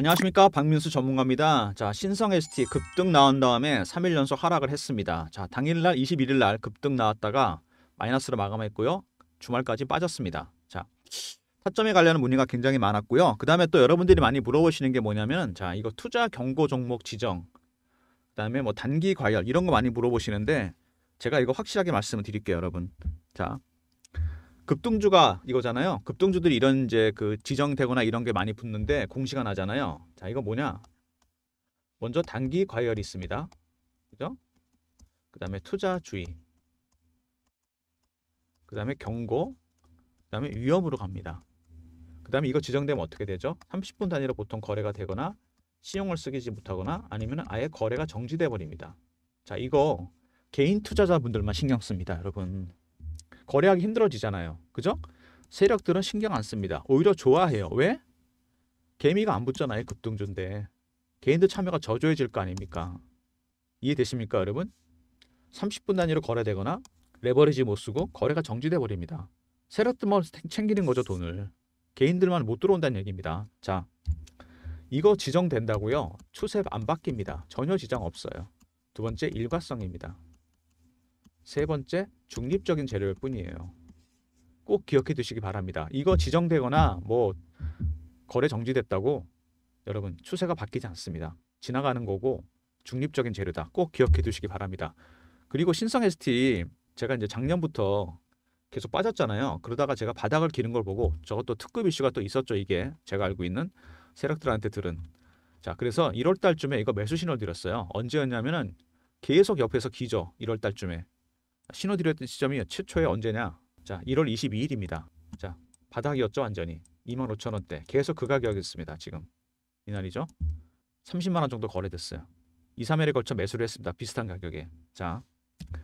안녕하십니까 박민수 전문가입니다. 자 신성 ST 급등 나온 다음에 3일 연속 하락을 했습니다. 자 당일날 21일날 급등 나왔다가 마이너스로 마감했고요. 주말까지 빠졌습니다. 자 타점에 관련한 문의가 굉장히 많았고요. 그 다음에 또 여러분들이 많이 물어보시는 게 뭐냐면 자 이거 투자 경고 종목 지정 그 다음에 뭐 단기 과열 이런 거 많이 물어보시는데 제가 이거 확실하게 말씀을 드릴게요 여러분. 자 급등주가 이거잖아요. 급등주들이 이런 이제 그 지정되거나 이런 게 많이 붙는데 공시가 나잖아요. 자, 이거 뭐냐? 먼저 단기 과열이 있습니다. 그죠? 그다음에 투자 주의. 그다음에 경고. 그다음에 위험으로 갑니다. 그다음에 이거 지정되면 어떻게 되죠? 30분 단위로 보통 거래가 되거나 신용을 쓰기지 못하거나 아니면 아예 거래가 정지돼 버립니다. 자, 이거 개인 투자자분들만 신경 씁니다, 여러분. 거래하기 힘들어지잖아요. 그죠? 세력들은 신경 안 씁니다. 오히려 좋아해요. 왜? 개미가 안 붙잖아요. 급등주인데. 개인들 참여가 저조해질 거 아닙니까? 이해되십니까 여러분? 30분 단위로 거래되거나 레버리지 못 쓰고 거래가 정지돼 버립니다. 세력들만 챙기는 거죠 돈을. 개인들만 못 들어온다는 얘기입니다. 자, 이거 지정된다고요? 추세 안 바뀝니다. 전혀 지장 없어요. 두 번째 일과성입니다. 세 번째, 중립적인 재료일 뿐이에요. 꼭 기억해 두시기 바랍니다. 이거 지정되거나 뭐 거래 정지됐다고 여러분 추세가 바뀌지 않습니다. 지나가는 거고 중립적인 재료다. 꼭 기억해 두시기 바랍니다. 그리고 신성 ST 제가 이제 작년부터 계속 빠졌잖아요. 그러다가 제가 바닥을 기는 걸 보고 저것도 특급 이슈가 또 있었죠. 이게 제가 알고 있는 세력들한테 들은 자 그래서 1월 달쯤에 이거 매수 신호를 드렸어요. 언제였냐면은 계속 옆에서 기죠. 1월 달쯤에 신호드렸던 시점이 최초에 언제냐? 자, 1월 22일입니다. 자, 바닥이었죠, 완전히. 25,000원대. 계속 그 가격이었습니다, 지금. 이날이죠. 30만 원 정도 거래됐어요. 2, 3일에 걸쳐 매수를 했습니다. 비슷한 가격에. 자,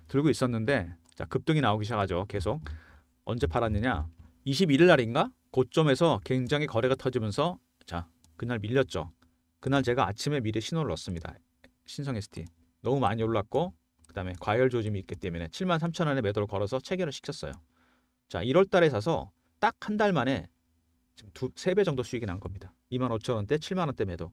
들고 있었는데 자, 급등이 나오기 시작하죠. 계속. 언제 팔았느냐? 21일 날인가? 고점에서 굉장히 거래가 터지면서 자, 그날 밀렸죠. 그날 제가 아침에 미리 신호를 넣었습니다. 신성 ST. 너무 많이 올랐고 그다음에 과열 조짐이 있기 때문에 7만 3천 원에 매도를 걸어서 체결을 시켰어요. 자, 1월 달에 사서 딱 한 달 만에 지금 두 세 배 정도 수익이 난 겁니다. 2만 5천 원대, 7만 원대 매도.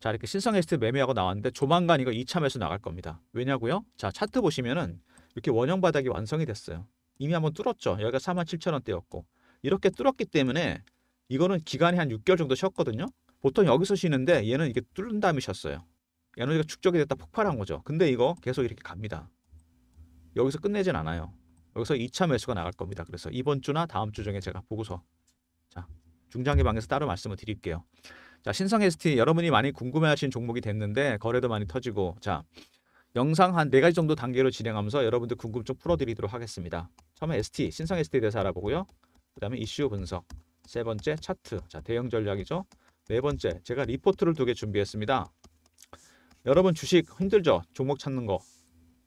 자, 이렇게 신성에스트 매매하고 나왔는데 조만간 이거 2차 매수 나갈 겁니다. 왜냐고요? 자, 차트 보시면은 이렇게 원형 바닥이 완성이 됐어요. 이미 한번 뚫었죠. 여기가 4만 7천 원대였고 이렇게 뚫었기 때문에 이거는 기간이 한 6개월 정도 쉬었거든요. 보통 여기서 쉬는데 얘는 이게 뚫은 다음에 쉬었어요. 에너지가 축적이 됐다 폭발한 거죠. 근데 이거 계속 이렇게 갑니다. 여기서 끝내진 않아요. 여기서 2차 매수가 나갈 겁니다. 그래서 이번 주나 다음 주 중에 제가 보고서 자 중장기 방에서 따로 말씀을 드릴게요. 자 신성 ST 여러분이 많이 궁금해하신 종목이 됐는데 거래도 많이 터지고 자 영상 한4 가지 정도 단계로 진행하면서 여러분들 궁금증 풀어드리도록 하겠습니다. 처음에 ST 신성 ST에 대해서 알아보고요. 그 다음에 이슈 분석 세 번째 차트 자 대형 전략이죠. 네 번째 제가 리포트를 두 개 준비했습니다. 여러분 주식 힘들죠? 종목 찾는 거.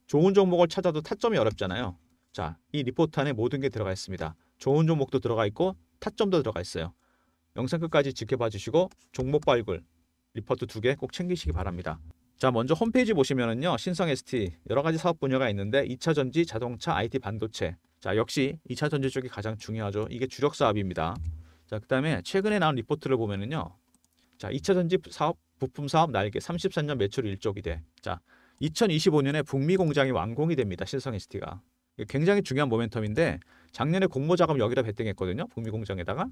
좋은 종목을 찾아도 타점이 어렵잖아요. 자, 이 리포트 안에 모든 게 들어가 있습니다. 좋은 종목도 들어가 있고 타점도 들어가 있어요. 영상 끝까지 지켜봐 주시고 종목 발굴, 리포트 두 개 꼭 챙기시기 바랍니다. 자, 먼저 홈페이지 보시면은요. 신성 ST 여러 가지 사업 분야가 있는데 2차 전지, 자동차, IT 반도체. 자, 역시 2차 전지 쪽이 가장 중요하죠. 이게 주력 사업입니다. 자, 그다음에 최근에 나온 리포트를 보면은요. 자, 2차 전지 사업 부품 사업 날개 33년 매출 1조기 대. 자, 2025년에 북미 공장이 완공이 됩니다. 신성 ST가. 굉장히 중요한 모멘텀인데 작년에 공모 작업 여기다 배팅했거든요. 북미 공장에다가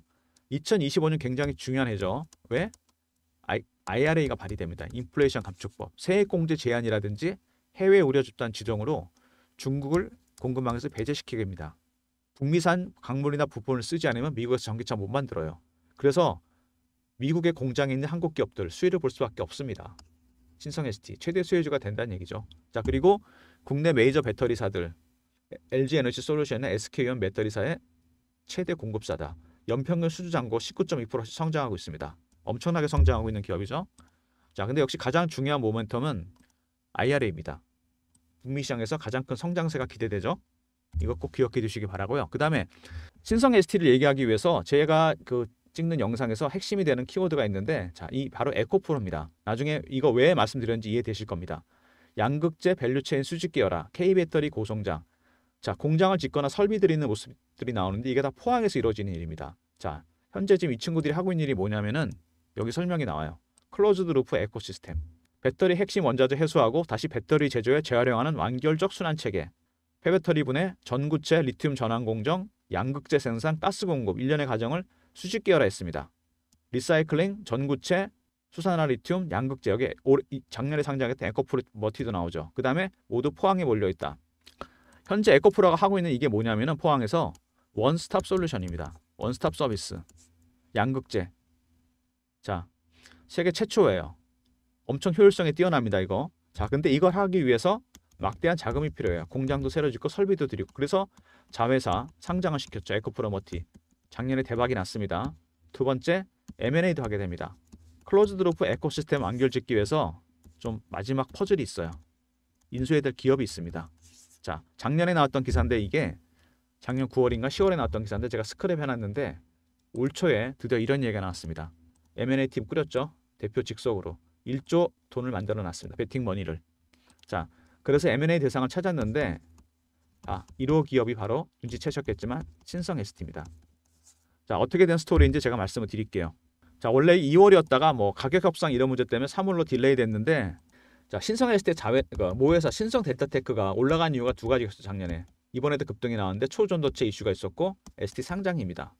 2025년 굉장히 중요한 해죠. 왜? I, IRA가 발의됩니다. 인플레이션 감축법. 세액공제 제한이라든지 해외 우려 집단 지정으로 중국을 공급망에서 배제시키게 됩니다. 북미산 강물이나 부품을 쓰지 않으면 미국에서 전기차 못 만들어요. 그래서 미국의 공장에 있는 한국 기업들 수혜를 볼 수밖에 없습니다. 신성 ST 최대 수혜주가 된다는 얘기죠. 자 그리고 국내 메이저 배터리사들 LG 에너지 솔루션의 SK온 배터리사의 최대 공급사다. 연평균 수주잔고 1 9 2 성장하고 있습니다. 엄청나게 성장하고 있는 기업이죠. 자, 근데 역시 가장 중요한 모멘텀은 IRA입니다. 북미 시장에서 가장 큰 성장세가 기대되죠. 이것 꼭 기억해 주시기 바라고요. 그 다음에 신성 ST를 얘기하기 위해서 제가 그 찍는 영상에서 핵심이 되는 키워드가 있는데 자, 이 바로 에코프로입니다. 나중에 이거 왜 말씀드렸는지 이해되실 겁니다. 양극재 밸류체인 수직 기열화 K 배터리 고성장. 자, 공장을 짓거나 설비 들이는 모습들이 나오는데 이게 다 포항에서 이루어지는 일입니다. 자, 현재 지금 이 친구들이 하고 있는 일이 뭐냐면은 여기 설명이 나와요. 클로즈드 루프 에코시스템. 배터리 핵심 원자재 해소하고 다시 배터리 제조에 재활용하는 완결적 순환 체계. 폐배터리 분해, 전구체, 리튬 전환 공정, 양극재 생산, 가스 공급 일련의 과정을 수직 계열화했습니다. 리사이클링, 전구체, 수산화 리튬, 양극재 여기 작년에 상장했던 에코프로 머티도 나오죠. 그 다음에 모두 포항에 몰려있다. 현재 에코프로가 하고 있는 이게 뭐냐면은 포항에서 원스톱 솔루션입니다. 원스톱 서비스. 양극재. 자, 세계 최초예요. 엄청 효율성이 뛰어납니다, 이거. 자, 근데 이걸 하기 위해서 막대한 자금이 필요해요. 공장도 새로 짓고 설비도 드리고. 그래서 자회사 상장을 시켰죠. 에코프로 머티. 작년에 대박이 났습니다. 두 번째, M&A도 하게 됩니다. 클로즈드루프 에코시스템 완결짓기 위해서 좀 마지막 퍼즐이 있어요. 인수해야 될 기업이 있습니다. 자, 작년에 나왔던 기사인데 이게 작년 9월인가 10월에 나왔던 기사인데 제가 스크랩 해놨는데 올 초에 드디어 이런 얘기가 나왔습니다. M&A 팀 꾸렸죠? 대표 직속으로 1조 돈을 만들어 놨습니다. 베팅 머니를. 자, 그래서 M&A 대상을 찾았는데 아, 1호 기업이 바로 눈치채셨겠지만 신성 ST입니다. 자, 어떻게 된 스토리인지 제가 말씀을 드릴게요. 자, 원래 2월이었다가 뭐 가격 협상 이런 문제 때문에 3월로 딜레이 됐는데 자, 신성했을 때 자회 그러니까 모회사 신성 델타테크가 올라간 이유가 두 가지였어요, 작년에. 이번에도 급등이 나왔는데 초전도체 이슈가 있었고 ST 상장입니다.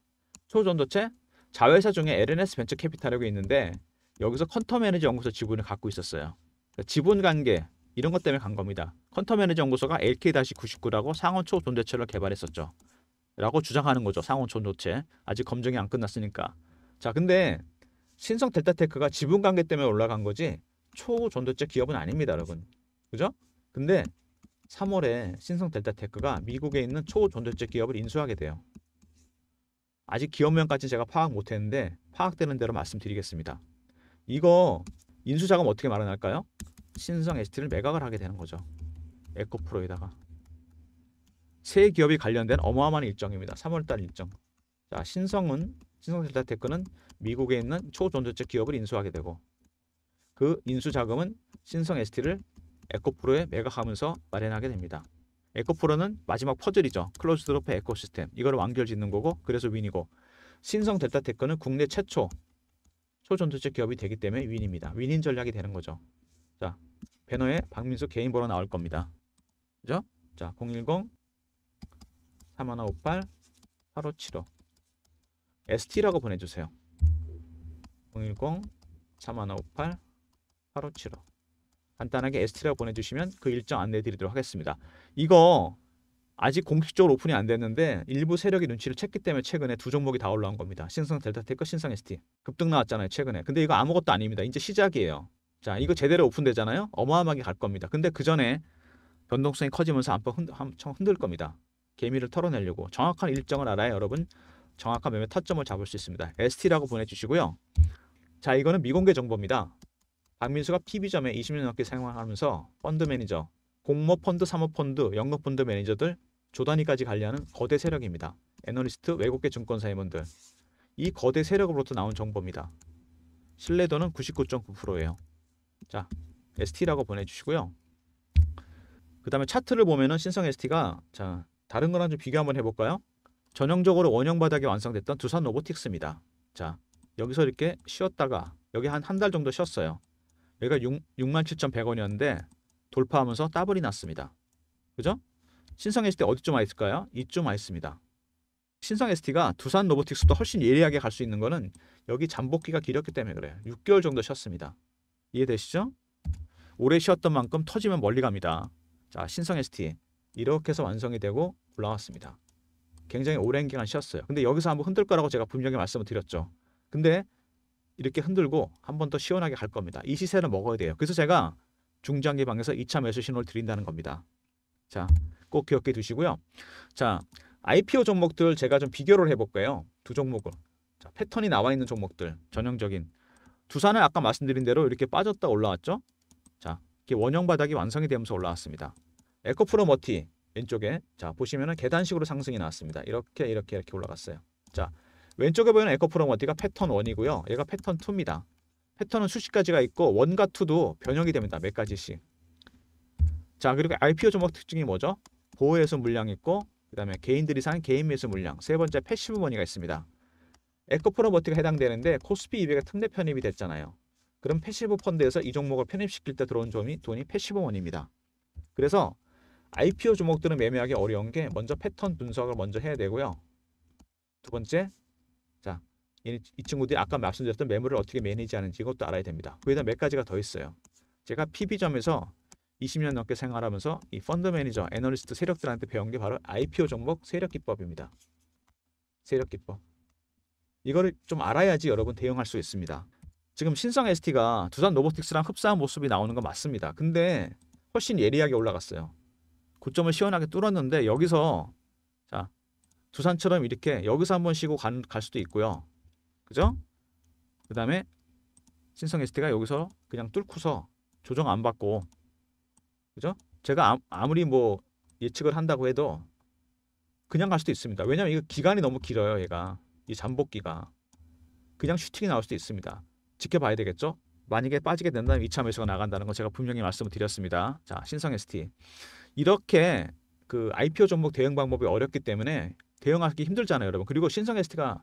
초전도체 자회사 중에 LNS 벤처 캐피탈이라고 있는데 여기서 컨텀 에너지 연구소 지분을 갖고 있었어요. 그러니까 지분 관계 이런 것 때문에 간 겁니다. 컨텀 에너지 연구소가 LK-99라고 상온 초전도체를 개발했었죠. 라고 주장하는 거죠. 상호 촌조체 아직 검증이 안 끝났으니까. 자, 근데 신성 델타테크가 지분 관계 때문에 올라간 거지 초존도체 기업은 아닙니다, 여러분. 그죠? 근데 3월에 신성 델타테크가 미국에 있는 초존도체 기업을 인수하게 돼요. 아직 기업명까지 제가 파악 못 했는데 파악되는 대로 말씀드리겠습니다. 이거 인수 자금 어떻게 마련할까요? 신성 ST를 매각을 하게 되는 거죠. 에코프로에다가. 세 기업이 관련된 어마어마한 일정입니다. 3월달 일정. 자, 신성은 신성델타테크는 미국에 있는 초전도체 기업을 인수하게 되고 그 인수 자금은 신성 ST를 에코프로에 매각하면서 마련하게 됩니다. 에코프로는 마지막 퍼즐이죠. 클로즈드로프 에코시스템. 이걸 완결 짓는 거고 그래서 윈이고 신성 델타테크는 국내 최초 초전도체 기업이 되기 때문에 윈입니다. 윈인 전략이 되는 거죠. 자, 배너에 박민수 개인 번호 나올 겁니다. 그죠? 자, 010 3158 8575 ST라고 보내주세요. 010 3158 8575 간단하게 ST라고 보내주시면 그 일정 안내드리도록 하겠습니다. 이거 아직 공식적으로 오픈이 안 됐는데 일부 세력이 눈치를 챘기 때문에 최근에 두 종목이 다 올라온 겁니다. 신성 델타테크, 신성 ST 급등 나왔잖아요. 최근에. 근데 이거 아무것도 아닙니다. 이제 시작이에요. 자 이거 제대로 오픈되잖아요. 어마어마하게 갈 겁니다. 근데 그 전에 변동성이 커지면서 안방 흔들, 흔들 겁니다. 개미를 털어내려고 정확한 일정을 알아야 여러분 정확한 매매 타점을 잡을 수 있습니다. ST라고 보내주시고요. 자 이거는 미공개 정보입니다. 박민수가 PB점에 20년 넘게 생활하면서 펀드 매니저, 공모 펀드, 사모 펀드, 영업 펀드 매니저들 조단위까지 관리하는 거대 세력입니다. 애널리스트, 외국계 증권사 임원들 이 거대 세력으로부터 나온 정보입니다. 신뢰도는 99.9%예요. 자, ST라고 보내주시고요. 그 다음에 차트를 보면은 신성 ST가 자 다른 거랑 좀 비교 한번 해볼까요? 전형적으로 원형 바닥이 완성됐던 두산 로보틱스입니다. 자, 여기서 이렇게 쉬었다가 여기 한 한 달 정도 쉬었어요. 여기가 67,100원이었는데 돌파하면서 따블이 났습니다. 그죠? 신성 ST 어디쯤 와 있을까요? 이쯤 와 있습니다. 신성 ST가 두산 로보틱스도 훨씬 예리하게 갈 수 있는 거는 여기 잠복기가 길었기 때문에 그래요. 6개월 정도 쉬었습니다. 이해되시죠? 오래 쉬었던 만큼 터지면 멀리 갑니다. 자, 신성 ST 이렇게 해서 완성이 되고 올라왔습니다. 굉장히 오랜 기간 쉬었어요. 근데 여기서 한번 흔들 거라고 제가 분명히 말씀을 드렸죠. 근데 이렇게 흔들고 한번 더 시원하게 갈 겁니다. 이 시세는 먹어야 돼요. 그래서 제가 중장기 방에서 2차 매수 신호를 드린다는 겁니다. 자, 꼭 기억해 두시고요. 자, IPO 종목들 제가 좀 비교를 해볼게요. 두 종목을. 자, 패턴이 나와 있는 종목들, 전형적인. 두산은 아까 말씀드린 대로 이렇게 빠졌다 올라왔죠? 자, 이게 원형 바닥이 완성이 되면서 올라왔습니다. 에코프로 머티 왼쪽에 자 보시면은 계단식으로 상승이 나왔습니다. 이렇게 이렇게 이렇게 올라갔어요. 자 왼쪽에 보이는 에코프로 머티가 패턴 1이고요. 얘가 패턴 2입니다. 패턴은 수십 가지가 있고 1과 2도 변형이 됩니다. 몇 가지씩. 자 그리고 IPO 종목 특징이 뭐죠? 보호 예수 물량 있고 그 다음에 개인들이 산 개인 매수 물량 세 번째 패시브 머니가 있습니다. 에코프로 머티가 해당되는데 코스피 200에 특례 편입이 됐잖아요. 그럼 패시브 펀드에서 이 종목을 편입시킬 때 들어온 돈이, 돈이 패시브 원입니다. 그래서 IPO 종목들은 매매하기 어려운 게 먼저 패턴 분석을 먼저 해야 되고요. 두 번째, 자, 이, 이 친구들이 아까 말씀드렸던 매물을 어떻게 매니지하는지 이것도 알아야 됩니다. 그에다 몇 가지가 더 있어요. 제가 PB점에서 20년 넘게 생활하면서 이 펀드 매니저, 애널리스트 세력들한테 배운 게 바로 IPO 종목 세력 기법입니다. 세력 기법. 이거를 좀 알아야지 여러분 대응할 수 있습니다. 지금 신성 ST가 두산 로보틱스랑 흡사한 모습이 나오는 거 맞습니다. 근데 훨씬 예리하게 올라갔어요. 고점을 시원하게 뚫었는데 여기서 자 두산처럼 이렇게 여기서 한번 쉬고 간, 갈 수도 있고요. 그죠? 그 다음에 신성 ST가 여기서 그냥 뚫고서 조정 안 받고 그죠? 제가 아, 무리뭐 예측을 한다고 해도 그냥 갈 수도 있습니다. 왜냐면 이거 기간이 너무 길어요, 얘가. 이 잠복기가. 그냥 슈팅이 나올 수도 있습니다. 지켜봐야 되겠죠? 만약에 빠지게 된다면 2차 매수가 나간다는 거 제가 분명히 말씀을 드렸습니다. 자, 신성 ST. 이렇게 그 IPO 종목 대응 방법이 어렵기 때문에 대응하기 힘들잖아요, 여러분. 그리고 신성에스트가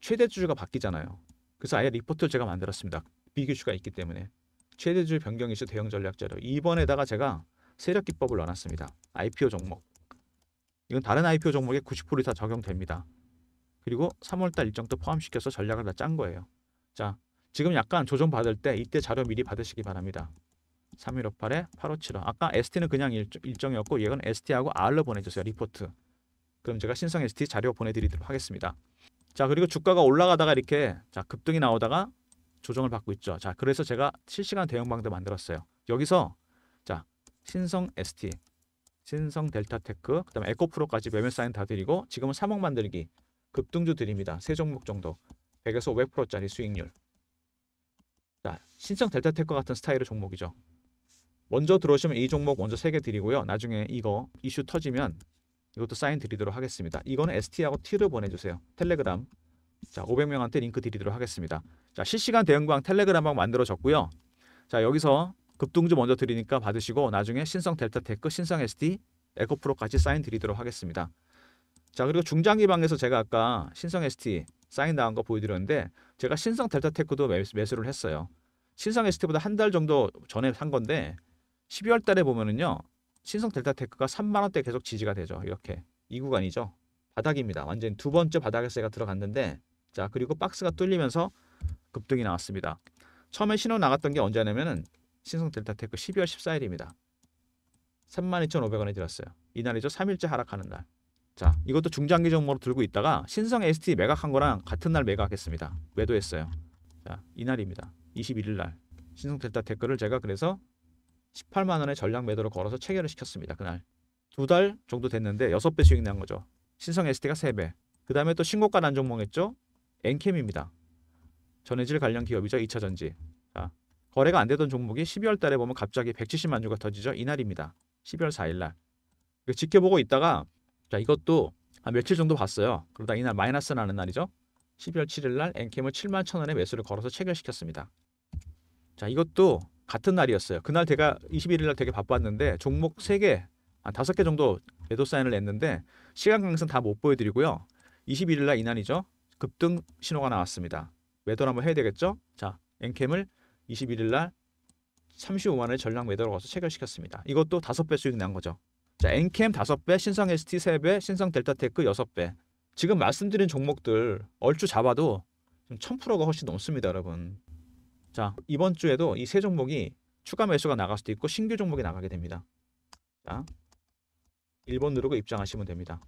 최대주주가 바뀌잖아요. 그래서 아예 리포트를 제가 만들었습니다. 비교주가 있기 때문에 최대주 주 변경 이슈 대응 전략 자료 이번에다가 제가 세력 기법을 넣어놨습니다. IPO 종목 이건 다른 IPO 종목에 90%다 적용됩니다. 그리고 3월달 일정도 포함시켜서 전략을 다 짠 거예요. 자, 지금 약간 조정 받을 때 이때 자료 미리 받으시기 바랍니다. 3158에 8575 아까 ST는 그냥 일정, 이었고 얘는 ST하고 R로 보내주세요. 리포트. 그럼 제가 신성 ST 자료 보내드리도록 하겠습니다. 자 그리고 주가가 올라가다가 이렇게 자 급등이 나오다가 조정을 받고 있죠. 자 그래서 제가 실시간 대응방도 만들었어요. 여기서 자 신성 ST, 신성 델타테크, 그 다음에 에코프로까지 매매 사인 다 드리고 지금은 3억 만들기 급등주 드립니다. 세 종목 정도 100에서 500%짜리 수익률. 자 신성 델타테크 같은 스타일의 종목이죠. 먼저 들어오시면 이 종목 먼저 3개 드리고요. 나중에 이거 이슈 터지면 이것도 사인 드리도록 하겠습니다. 이거는 ST하고 T를 보내주세요. 텔레그램. 자, 500명한테 링크 드리도록 하겠습니다. 자, 실시간 대응방 텔레그램방 만들어졌고요. 자, 여기서 급등주 먼저 드리니까 받으시고 나중에 신성 델타테크, 신성 SD, 에코프로까지 사인 드리도록 하겠습니다. 자, 그리고 중장기방에서 제가 아까 신성 ST 사인 나온 거 보여드렸는데 제가 신성 델타테크도 매수를 했어요. 신성 ST보다 한 달 정도 전에 산 건데 12월 달에 보면은요. 신성 델타테크가 3만 원대 계속 지지가 되죠. 이렇게 이 구간이죠. 바닥입니다. 완전 두 번째 바닥에서 가 들어갔는데 자 그리고 박스가 뚫리면서 급등이 나왔습니다. 처음에 신호 나갔던 게 언제냐면은 신성 델타테크 12월 14일입니다. 32,500원에 들었어요. 이날이죠. 3일째 하락하는 날. 자, 이것도 중장기 종목으로 들고 있다가 신성 ST 매각한 거랑 같은 날 매각했습니다. 매도했어요. 자, 이날입니다. 21일 날. 신성 델타테크를 제가 그래서 18만 원의 전략 매도를 걸어서 체결을 시켰습니다. 그날 두 달 정도 됐는데 6배 수익 난 거죠. 신성 ST가 3배. 그 다음에 또 신고가 난 종목했죠. 엔캠입니다. 전해질 관련 기업이죠. 2차전지. 자, 거래가 안 되던 종목이 12월 달에 보면 갑자기 170만 주가 터지죠. 이날입니다. 12월 4일 날. 지켜보고 있다가 자 이것도 한 며칠 정도 봤어요. 그러다 이날 마이너스 나는 날이죠. 12월 7일 날 엔캠을 7만 1천 원에 매수를 걸어서 체결시켰습니다. 자 이것도 같은 날이었어요. 그날 제가 21일 날 되게 바빴는데 종목 3개, 한 5개 정도 매도 사인을 냈는데 시간 강승 다못 보여드리고요. 21일 날이날이죠 급등 신호가 나왔습니다. 매도를 한번 해야 되겠죠? 자, 엔캠을 21일 날 35만 원의 전량 매도로 가서 체결시켰습니다. 이것도 5배 수익 난 거죠. 자, 엔캠 5배, 신성 ST 3배, 신성 델타테크 6배. 지금 말씀드린 종목들 얼추 잡아도 1000%가 훨씬 넘습니다, 여러분. 자 이번 주에도 이 세 종목이 추가 매수가 나갈 수도 있고 신규 종목이 나가게 됩니다. 자 1번 누르고 입장하시면 됩니다.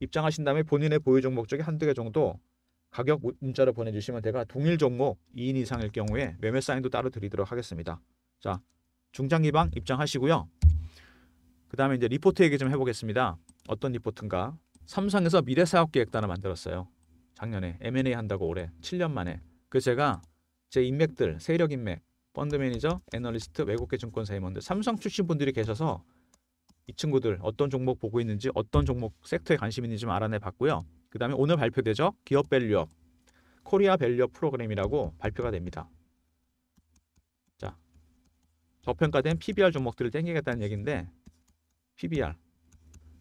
입장하신 다음에 본인의 보유 종목 쪽에 한두 개 정도 가격 문자로 보내주시면 제가 동일 종목 2인 이상일 경우에 매매 사인도 따로 드리도록 하겠습니다. 자 중장기방 입장하시고요. 그 다음에 이제 리포트 얘기 좀 해보겠습니다. 어떤 리포트인가? 삼성에서 미래사업계획단을 만들었어요. 작년에 M&A 한다고 올해 7년 만에 그 제가 제 인맥들, 세력 인맥, 펀드 매니저, 애널리스트, 외국계 증권사 임원들, 삼성 출신 분들이 계셔서 이 친구들 어떤 종목 보고 있는지 어떤 종목 섹터에 관심 있는지 좀 알아내 봤고요. 그 다음에 오늘 발표되죠. 기업 밸류업, 코리아 밸류업 프로그램이라고 발표가 됩니다. 자, 저평가된 PBR 종목들을 땡기겠다는 얘기인데 PBR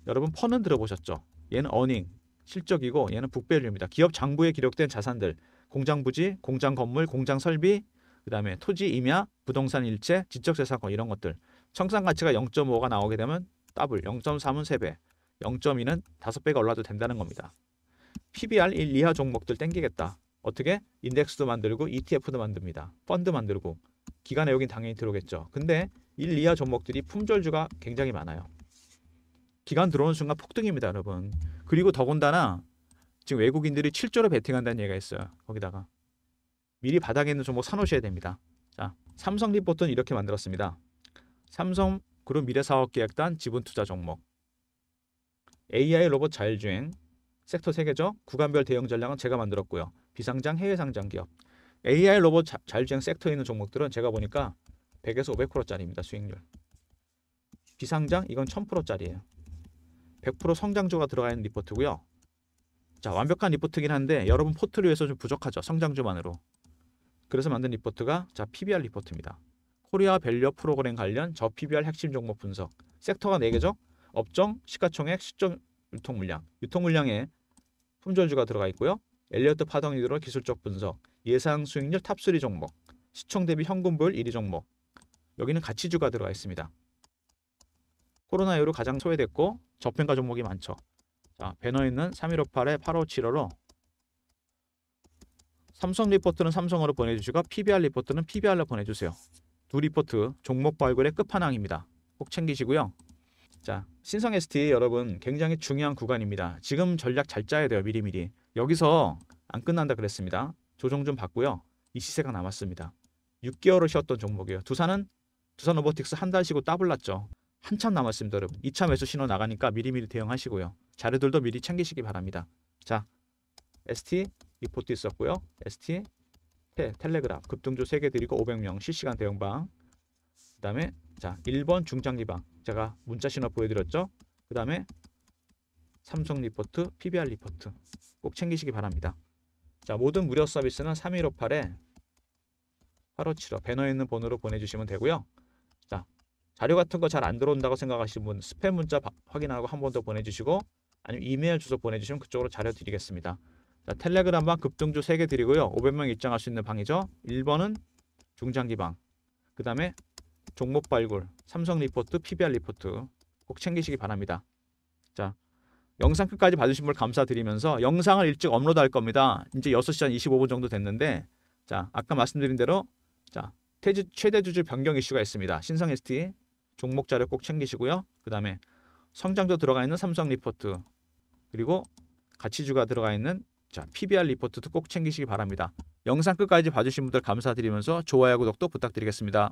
여러분 펀은 들어보셨죠? 얘는 어닝, 실적이고 얘는 북밸류입니다. 기업 장부에 기록된 자산들 공장 부지, 공장 건물, 공장 설비, 그다음에 토지 임야, 부동산 일체, 지적 재산권 이런 것들. 청산 가치가 0.5가 나오게 되면 더블, 0.3은 3배, 0.2는 5배가 올라도 된다는 겁니다. PBR 1 이하 종목들 땡기겠다. 어떻게? 인덱스도 만들고 ETF도 만듭니다. 펀드 만들고 기간 내 여긴 당연히 들어오겠죠. 근데 1 이하 종목들이 품절주가 굉장히 많아요. 기간 들어오는 순간 폭등입니다, 여러분. 그리고 더군다나 지금 외국인들이 7조로 베팅한다는 얘기가 있어요. 거기다가 미리 바닥에 있는 종목 사놓으셔야 됩니다. 자, 삼성 리포트는 이렇게 만들었습니다. 삼성 그룹 미래사업계획단 지분 투자 종목 AI 로봇 자율주행 섹터 세계적 구간별 대형 전략은 제가 만들었고요. 비상장 해외 상장 기업 AI 로봇 자, 자율주행 섹터에 있는 종목들은 제가 보니까 100에서 500%짜리입니다. 수익률. 비상장 이건 1000%짜리예요. 100% 성장주가 들어가 있는 리포트고요. 자 완벽한 리포트긴 한데 여러분 포트를 에서좀 부족하죠. 성장주만으로. 그래서 만든 리포트가 자 PBR 리포트입니다. 코리아 밸류 프로그램 관련 저 PBR 핵심 종목 분석. 섹터가 4개죠. 업종, 시가총액, 시점 유통 물량. 유통 물량에 품절주가 들어가 있고요. 엘리어트 파동 이드로 기술적 분석, 예상 수익률 탑3 종목, 시총 대비 현금 보율 1위 종목. 여기는 가치주가 들어가 있습니다. 코로나 이후로 가장 소외됐고 저평가 종목이 많죠. 자, 배너에 있는 3158에 8575로 삼성 리포트는 삼성으로 보내주시고 PBR 리포트는 PBR로 보내주세요. 두 리포트 종목 발굴의 끝판왕입니다. 꼭 챙기시고요. 자, 신성 ST 여러분 굉장히 중요한 구간입니다. 지금 전략 잘 짜야 돼요. 미리미리. 여기서 안 끝난다 그랬습니다. 조정 좀 받고요. 이 시세가 남았습니다. 6개월을 쉬었던 종목이에요. 두산은 두산 오버틱스 한 달 쉬고 따블 났죠. 한참 남았습니다, 여러분. 2차 매수 신호 나가니까 미리미리 대응하시고요. 자료들도 미리 챙기시기 바랍니다. 자, ST 리포트 있었고요. ST 테, 텔레그라 급등주 3개 드리고 500명 실시간 대응방. 그다음에 자, 1번 중장기방. 제가 문자 신호 보여 드렸죠? 그다음에 삼성 리포트, PBR 리포트 꼭 챙기시기 바랍니다. 자, 모든 무료 서비스는 3158에 8575 배너에 있는 번호로 보내주시면 되고요. 자료 같은 거 잘 안 들어온다고 생각하시는 분 스팸 문자 확인하고 한 번 더 보내주시고 아니면 이메일 주소 보내주시면 그쪽으로 자료 드리겠습니다. 자, 텔레그램 방 급등주 3개 드리고요. 500명 입장할 수 있는 방이죠. 1번은 중장기 방. 그 다음에 종목 발굴, 삼성 리포트, PBR 리포트 꼭 챙기시기 바랍니다. 자, 영상 끝까지 봐주신 분 감사드리면서 영상을 일찍 업로드할 겁니다. 이제 6시 한 25분 정도 됐는데 자, 아까 말씀드린 대로 자, 최대 주주 변경 이슈가 있습니다. 신성 ST 종목 자료 꼭 챙기시고요. 그 다음에 성장도 들어가 있는 삼성 리포트 그리고 가치주가 들어가 있는 자 PBR 리포트도 꼭 챙기시기 바랍니다. 영상 끝까지 봐주신 분들 감사드리면서 좋아요 구독도 부탁드리겠습니다.